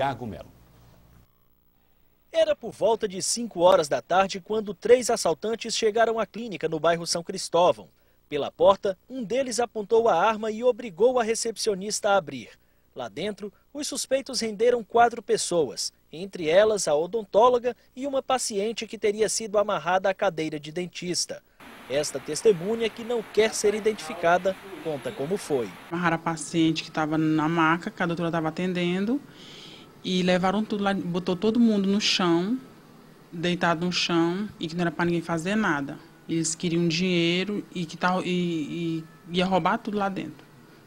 Tiago Melo. Era por volta de 5 horas da tarde quando três assaltantes chegaram à clínica no bairro São Cristóvão. Pela porta, um deles apontou a arma e obrigou a recepcionista a abrir. Lá dentro, os suspeitos renderam quatro pessoas, entre elas a odontóloga e uma paciente que teria sido amarrada à cadeira de dentista. Esta testemunha, que não quer ser identificada, conta como foi. Amarraram a paciente que estava na maca, que a doutora estava atendendo, e levaram tudo lá, botou todo mundo no chão, deitado no chão, e que não era para ninguém fazer nada. Eles queriam dinheiro e que tal, e, e ia roubar tudo lá dentro.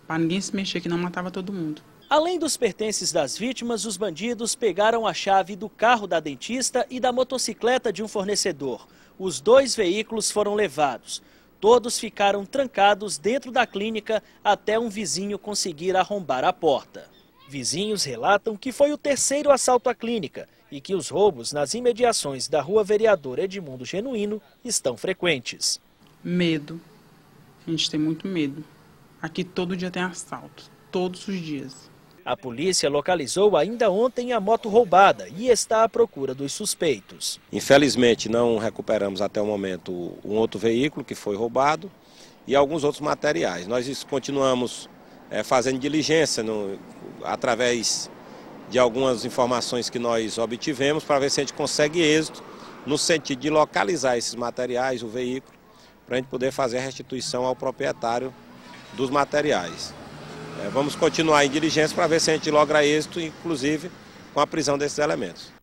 Para ninguém se mexer, que não matava todo mundo. Além dos pertences das vítimas, os bandidos pegaram a chave do carro da dentista e da motocicleta de um fornecedor. Os dois veículos foram levados. Todos ficaram trancados dentro da clínica até um vizinho conseguir arrombar a porta. Vizinhos relatam que foi o terceiro assalto à clínica e que os roubos nas imediações da rua Vereador Edmundo Genuíno estão frequentes. Medo. A gente tem muito medo. Aqui todo dia tem assalto, todos os dias. A polícia localizou ainda ontem a moto roubada e está à procura dos suspeitos. Infelizmente, não recuperamos até o momento um outro veículo que foi roubado e alguns outros materiais. Nós continuamos é, fazendo diligência no, através de algumas informações que nós obtivemos, para ver se a gente consegue êxito no sentido de localizar esses materiais, o veículo, para a gente poder fazer a restituição ao proprietário dos materiais. É, vamos continuar em diligência para ver se a gente logra êxito, inclusive com a prisão desses elementos.